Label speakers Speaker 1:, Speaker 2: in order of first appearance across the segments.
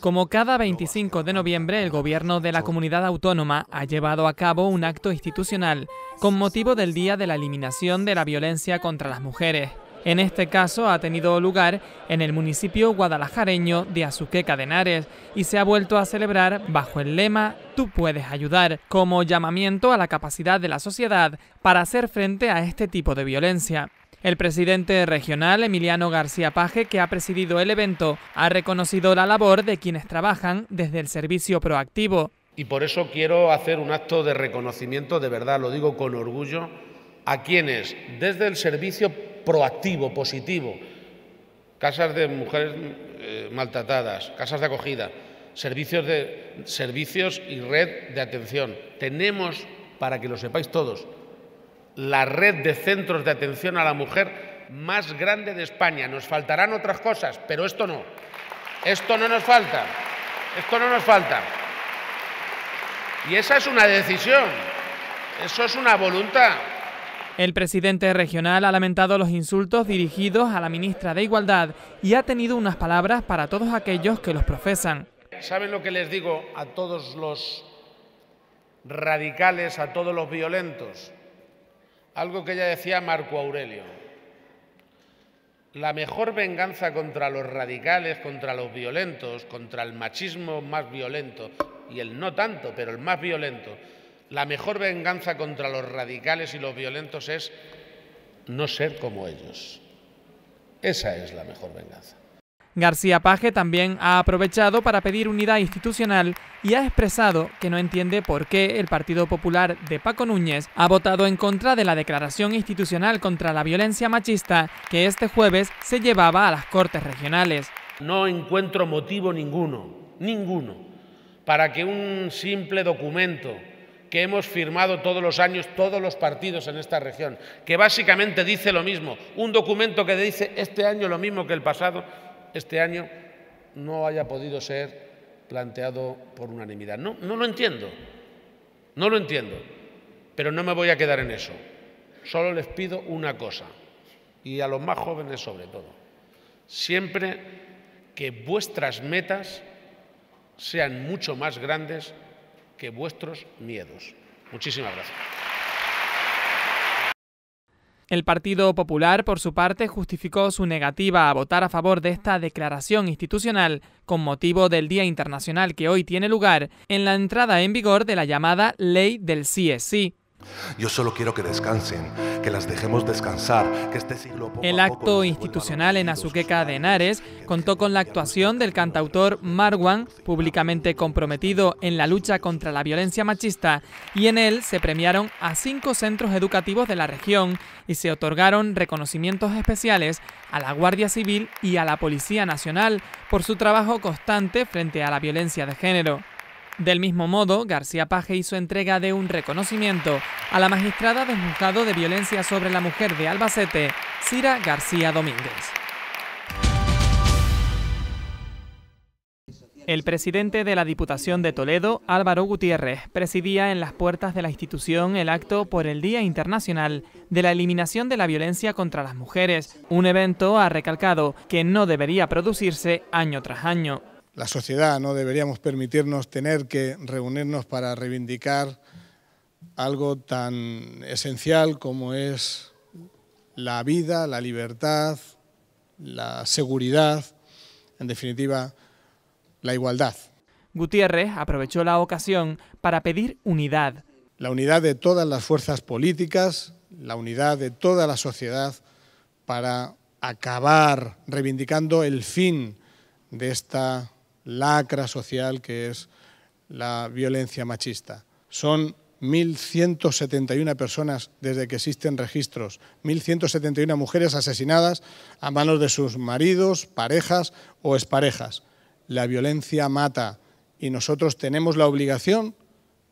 Speaker 1: Como cada 25 de noviembre, el gobierno de la comunidad autónoma ha llevado a cabo un acto institucional con motivo del Día de la Eliminación de la Violencia contra las Mujeres. En este caso ha tenido lugar en el municipio guadalajareño de Azuqueca de Henares y se ha vuelto a celebrar bajo el lema Tú puedes ayudar, como llamamiento a la capacidad de la sociedad para hacer frente a este tipo de violencia. El presidente regional, Emiliano García Paje, que ha presidido el evento, ha reconocido la labor de quienes trabajan desde el servicio proactivo.
Speaker 2: Y por eso quiero hacer un acto de reconocimiento, de verdad, lo digo con orgullo, a quienes desde el servicio proactivo, positivo, casas de mujeres eh, maltratadas, casas de acogida, servicios, de, servicios y red de atención. Tenemos, para que lo sepáis todos, la red de centros de atención a la mujer más grande de España. Nos faltarán otras cosas, pero esto no. Esto no nos falta. Esto no nos falta. Y esa es una decisión. Eso es una voluntad.
Speaker 1: El presidente regional ha lamentado los insultos dirigidos a la ministra de Igualdad y ha tenido unas palabras para todos aquellos que los profesan.
Speaker 2: ¿Saben lo que les digo a todos los radicales, a todos los violentos? algo que ya decía Marco Aurelio. La mejor venganza contra los radicales, contra los violentos, contra el machismo más violento, y el no tanto, pero el más violento, la mejor venganza contra los radicales y los violentos es no ser como ellos. Esa es la mejor venganza.
Speaker 1: García Paje también ha aprovechado para pedir unidad institucional y ha expresado que no entiende por qué el Partido Popular de Paco Núñez ha votado en contra de la declaración institucional contra la violencia machista que este jueves se llevaba a las Cortes Regionales.
Speaker 2: No encuentro motivo ninguno, ninguno, para que un simple documento que hemos firmado todos los años todos los partidos en esta región, que básicamente dice lo mismo, un documento que dice este año lo mismo que el pasado, este año no haya podido ser planteado por unanimidad. No, no lo entiendo, no lo entiendo, pero no me voy a quedar en eso. Solo les pido una cosa, y a los más jóvenes sobre todo, siempre que vuestras metas sean mucho más grandes que vuestros miedos. Muchísimas gracias.
Speaker 1: El Partido Popular, por su parte, justificó su negativa a votar a favor de esta declaración institucional con motivo del Día Internacional que hoy tiene lugar en la entrada en vigor de la llamada Ley del CSI.
Speaker 2: Yo solo quiero que descansen, que las dejemos descansar, que este siglo
Speaker 1: El acto institucional en Azuqueca de Henares contó con la actuación del cantautor Marwan, públicamente comprometido en la lucha contra la violencia machista, y en él se premiaron a cinco centros educativos de la región y se otorgaron reconocimientos especiales a la Guardia Civil y a la Policía Nacional por su trabajo constante frente a la violencia de género. Del mismo modo, García Paje hizo entrega de un reconocimiento a la magistrada desmujado de Violencia sobre la Mujer de Albacete, Cira García Domínguez. El presidente de la Diputación de Toledo, Álvaro Gutiérrez, presidía en las puertas de la institución el acto por el Día Internacional de la Eliminación de la Violencia contra las Mujeres, un evento, ha recalcado, que no debería producirse año tras
Speaker 3: año la sociedad no deberíamos permitirnos tener que reunirnos para reivindicar algo tan esencial como es la vida, la libertad, la seguridad, en definitiva, la igualdad. Gutiérrez aprovechó la ocasión para pedir unidad. La unidad de todas las fuerzas políticas, la unidad de toda la sociedad para acabar reivindicando el fin de esta lacra social que es la violencia machista. Son 1.171 personas desde que existen registros, 1.171 mujeres asesinadas a manos de sus maridos, parejas o exparejas. La violencia mata y nosotros tenemos la obligación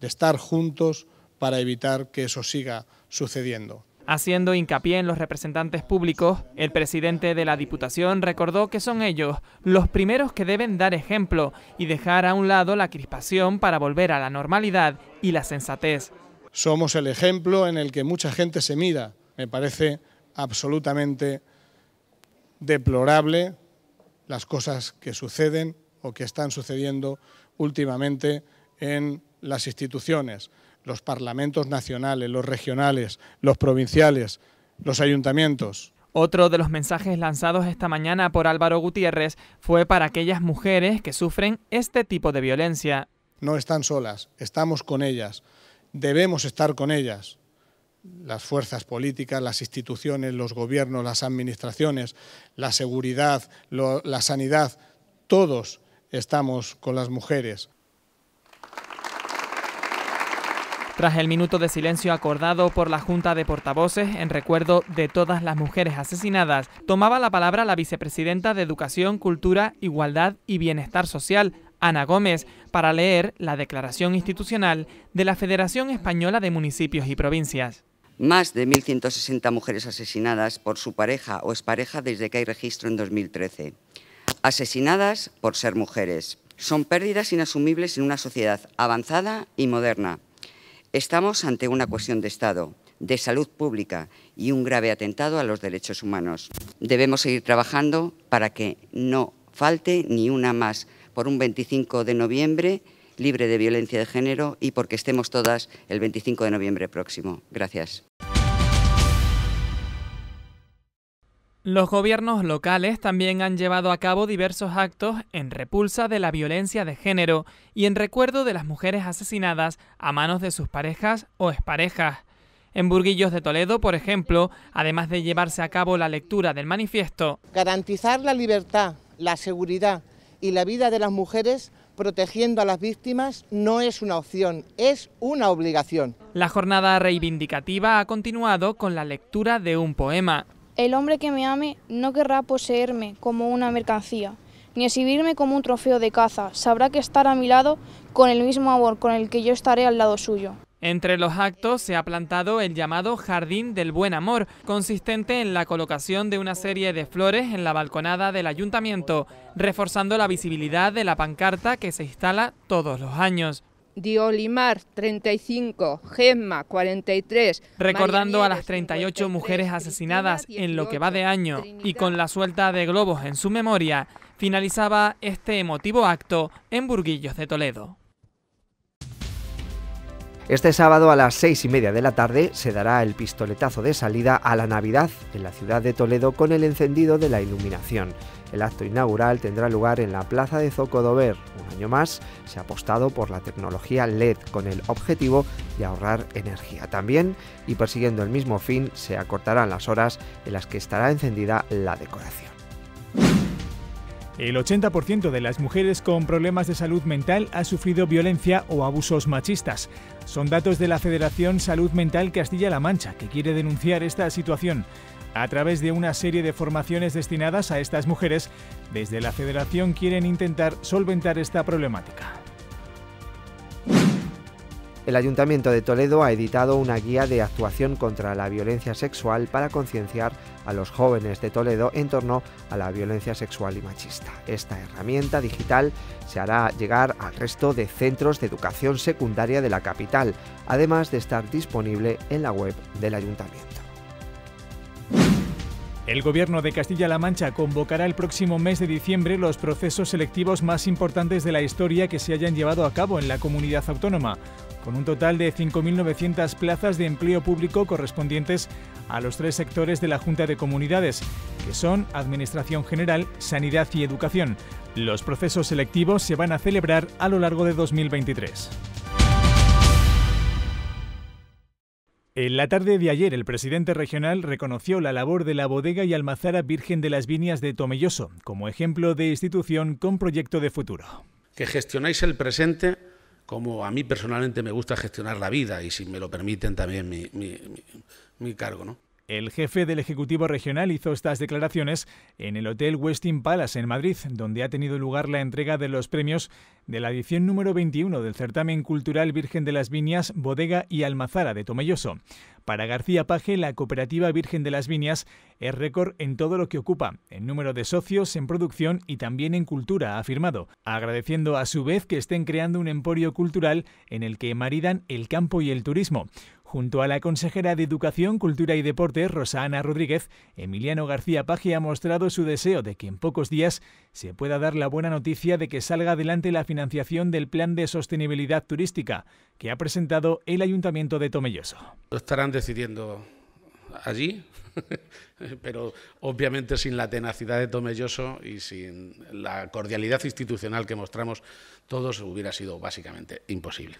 Speaker 3: de estar juntos para evitar que eso siga sucediendo.
Speaker 1: Haciendo hincapié en los representantes públicos, el presidente de la Diputación recordó que son ellos los primeros que deben dar ejemplo y dejar a un lado la crispación para volver a la normalidad y la
Speaker 3: sensatez. Somos el ejemplo en el que mucha gente se mira. Me parece absolutamente deplorable las cosas que suceden o que están sucediendo últimamente en las instituciones los parlamentos nacionales, los regionales, los provinciales, los ayuntamientos.
Speaker 1: Otro de los mensajes lanzados esta mañana por Álvaro Gutiérrez fue para aquellas
Speaker 3: mujeres que sufren este tipo de violencia. No están solas, estamos con ellas, debemos estar con ellas. Las fuerzas políticas, las instituciones, los gobiernos, las administraciones, la seguridad, la sanidad, todos estamos con las mujeres.
Speaker 1: Tras el minuto de silencio acordado por la Junta de Portavoces en recuerdo de todas las mujeres asesinadas, tomaba la palabra la vicepresidenta de Educación, Cultura, Igualdad y Bienestar Social, Ana Gómez, para leer la declaración institucional de la Federación Española de Municipios y Provincias.
Speaker 4: Más de 1.160 mujeres asesinadas por su pareja o expareja desde que hay registro en 2013. Asesinadas por ser mujeres. Son pérdidas inasumibles en una sociedad avanzada y moderna, Estamos ante una cuestión de Estado, de salud pública y un grave atentado a los derechos humanos. Debemos seguir trabajando para que no falte ni una más por un 25 de noviembre libre de violencia de género y porque estemos todas el 25 de noviembre próximo. Gracias.
Speaker 1: Los gobiernos locales también han llevado a cabo diversos actos en repulsa de la violencia de género y en recuerdo de las mujeres asesinadas a manos de sus parejas o exparejas. En Burguillos de Toledo, por ejemplo, además de llevarse a cabo la lectura del manifiesto,
Speaker 5: garantizar la libertad, la seguridad y la vida de las mujeres protegiendo a las víctimas no es una opción, es una obligación.
Speaker 1: La jornada reivindicativa ha continuado con la lectura de un poema.
Speaker 6: El hombre que me ame no querrá poseerme como una mercancía, ni exhibirme como un trofeo de caza. Sabrá que estar a mi lado con el mismo amor con el que yo estaré al lado suyo.
Speaker 1: Entre los actos se ha plantado el llamado Jardín del Buen Amor, consistente en la colocación de una serie de flores en la balconada del ayuntamiento, reforzando la visibilidad de la pancarta que se instala todos los años.
Speaker 4: Diolimar 35, Gemma 43. Recordando
Speaker 1: a las 38 mujeres asesinadas en lo que va de año y con la suelta de globos en su memoria, finalizaba este emotivo acto en Burguillos de Toledo.
Speaker 6: Este sábado a las seis y media de la tarde se dará el pistoletazo de salida a la Navidad en la ciudad de Toledo con el encendido de la iluminación. El acto inaugural tendrá lugar en la plaza de Zocodover. Un año más se ha apostado por la tecnología LED con el objetivo de ahorrar energía. También, y persiguiendo el mismo fin, se acortarán las horas en las que estará encendida la decoración.
Speaker 7: El 80% de las mujeres con problemas de salud mental ha sufrido violencia o abusos machistas. Son datos de la Federación Salud Mental Castilla-La Mancha, que quiere denunciar esta situación. A través de una serie de formaciones destinadas a estas mujeres, desde la Federación quieren intentar solventar esta problemática.
Speaker 6: El Ayuntamiento de Toledo ha editado una guía de actuación contra la violencia sexual para concienciar a los jóvenes de Toledo en torno a la violencia sexual y machista. Esta herramienta digital se hará llegar al resto de centros de educación secundaria de la capital, además de estar disponible en la web del Ayuntamiento.
Speaker 7: El gobierno de Castilla-La Mancha convocará el próximo mes de diciembre los procesos selectivos más importantes de la historia que se hayan llevado a cabo en la comunidad autónoma con un total de 5.900 plazas de empleo público correspondientes a los tres sectores de la Junta de Comunidades, que son Administración General, Sanidad y Educación. Los procesos selectivos se van a celebrar a lo largo de 2023. En la tarde de ayer, el presidente regional reconoció la labor de la bodega y almazara Virgen de las Viñas de Tomelloso como ejemplo de institución con proyecto
Speaker 2: de futuro. Que gestionáis el presente como a mí personalmente me gusta gestionar la vida y si me lo permiten también mi, mi cargo, ¿no?
Speaker 7: El jefe del Ejecutivo Regional hizo estas declaraciones en el Hotel Westin Palace en Madrid, donde ha tenido lugar la entrega de los premios de la edición número 21 del certamen cultural Virgen de las Viñas, Bodega y Almazara de Tomelloso. Para García Paje, la cooperativa Virgen de las Viñas es récord en todo lo que ocupa, en número de socios, en producción y también en cultura, ha afirmado, agradeciendo a su vez que estén creando un emporio cultural en el que maridan el campo y el turismo. Junto a la consejera de Educación, Cultura y Deporte, Rosana Rodríguez, Emiliano García Paje ha mostrado su deseo de que en pocos días se pueda dar la buena noticia de que salga adelante la financiación del Plan de Sostenibilidad Turística que ha presentado
Speaker 2: el Ayuntamiento de Tomelloso. Lo estarán decidiendo allí, pero obviamente sin la tenacidad de Tomelloso y sin la cordialidad institucional que mostramos todos hubiera sido básicamente imposible.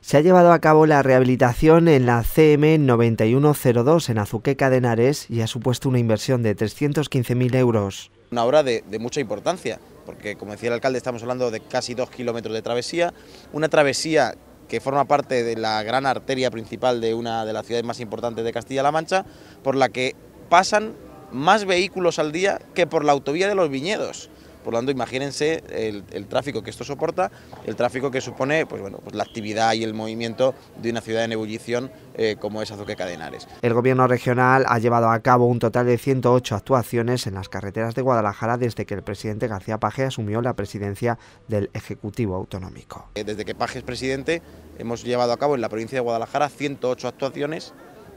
Speaker 6: se ha llevado a cabo la rehabilitación en la CM 9102 en Azuqueca de Henares y ha supuesto una inversión de 315.000 euros.
Speaker 5: Una obra de, de mucha importancia, porque como decía el alcalde estamos hablando de casi dos kilómetros de travesía, una travesía que forma parte de la gran arteria principal de una de las ciudades más importantes de Castilla-La Mancha, por la que pasan más vehículos al día que por la autovía de los viñedos. Por lo tanto, imagínense el, tráfico que esto soporta, el tráfico que supone pues, bueno, pues la actividad y el movimiento de una ciudad en ebullición eh, como es Azuque Cadenares.
Speaker 6: El gobierno regional ha llevado a cabo un total de 108 actuaciones en las carreteras de Guadalajara desde que el presidente García Paje asumió la presidencia del Ejecutivo Autonómico.
Speaker 5: Eh, desde que Paje es presidente, hemos llevado a cabo en la provincia de Guadalajara 108 actuaciones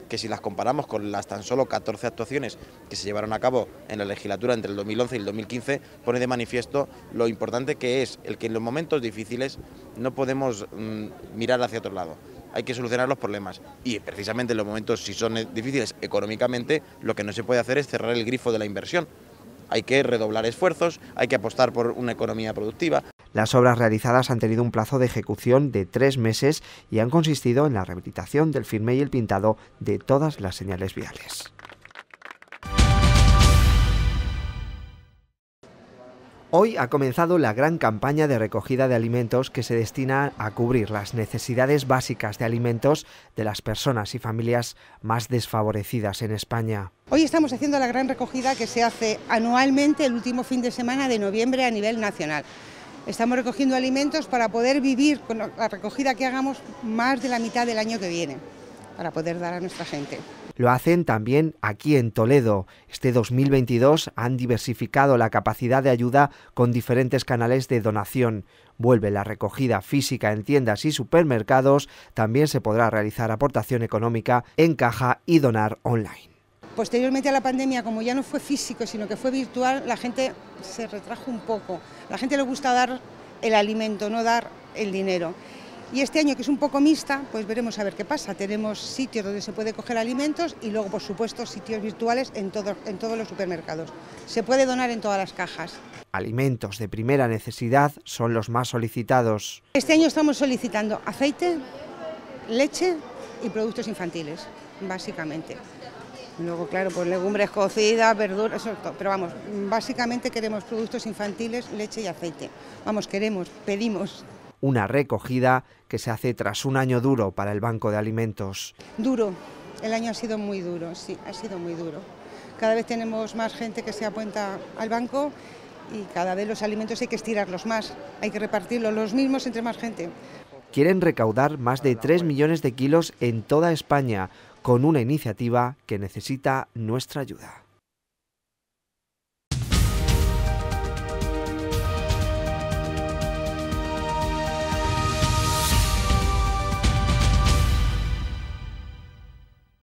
Speaker 5: que si las comparamos con las tan solo 14 actuaciones que se llevaron a cabo en la legislatura entre el 2011 y el 2015, pone de manifiesto lo importante que es el que en los momentos difíciles no podemos mm, mirar hacia otro lado. Hay que solucionar los problemas y precisamente en los momentos si son difíciles económicamente, lo que no se puede hacer es cerrar el grifo de la inversión. Hay que redoblar esfuerzos, hay que apostar por una economía productiva.
Speaker 6: Las obras realizadas han tenido un plazo de ejecución de tres meses y han consistido en la rehabilitación del firme y el pintado de todas las señales viales. Hoy ha comenzado la gran campaña de recogida de alimentos que se destina a cubrir las necesidades básicas de alimentos de las personas y familias más desfavorecidas en España.
Speaker 4: Hoy estamos haciendo la gran recogida que se hace anualmente el último fin de semana de noviembre a nivel nacional. Estamos recogiendo alimentos para poder vivir con la recogida que hagamos más de la mitad del año que viene, para poder dar a nuestra gente.
Speaker 6: Lo hacen también aquí en Toledo. Este 2022 han diversificado la capacidad de ayuda con diferentes canales de donación. Vuelve la recogida física en tiendas y supermercados. También se podrá realizar aportación económica en caja y donar online.
Speaker 4: Posteriormente a la pandemia, como ya no fue físico, sino que fue virtual, la gente se retrajo un poco. la gente le gusta dar el alimento, no dar el dinero. Y este año, que es un poco mixta, pues veremos a ver qué pasa. Tenemos sitios donde se puede coger alimentos y luego, por supuesto, sitios virtuales en, en todos los supermercados. Se puede donar en todas las cajas.
Speaker 6: Alimentos de primera necesidad son los más solicitados.
Speaker 4: Este año estamos solicitando aceite, leche y productos infantiles, básicamente. Luego, claro, pues legumbres cocidas, verduras, eso todo. Pero vamos, básicamente queremos productos infantiles, leche y aceite. Vamos, queremos, pedimos
Speaker 6: una recogida que se hace tras un año duro para el Banco de Alimentos.
Speaker 4: Duro, el año ha sido muy duro, sí, ha sido muy duro. Cada vez tenemos más gente que se apunta al banco y cada vez los alimentos hay que estirarlos más, hay que repartirlos los mismos entre más gente.
Speaker 6: Quieren recaudar más de 3 millones de kilos en toda España con una iniciativa que necesita nuestra ayuda.